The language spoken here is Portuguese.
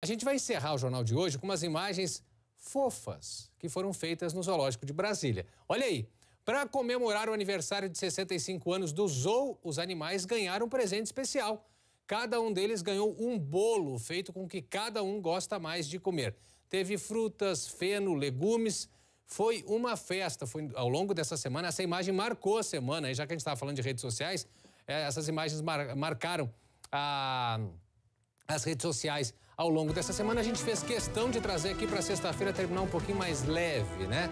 A gente vai encerrar o jornal de hoje com umas imagens fofas que foram feitas no Zoológico de Brasília. Olha aí, para comemorar o aniversário de 65 anos do Zoo, os animais ganharam um presente especial. Cada um deles ganhou um bolo feito com o que cada um gosta mais de comer. Teve frutas, feno, legumes. Foi uma festa. Foi ao longo dessa semana. Essa imagem marcou a semana. E já que a gente estava falando de redes sociais, é, essas imagens marcaram a as redes sociais ao longo dessa semana. A gente fez questão de trazer aqui para sexta-feira terminar um pouquinho mais leve, né?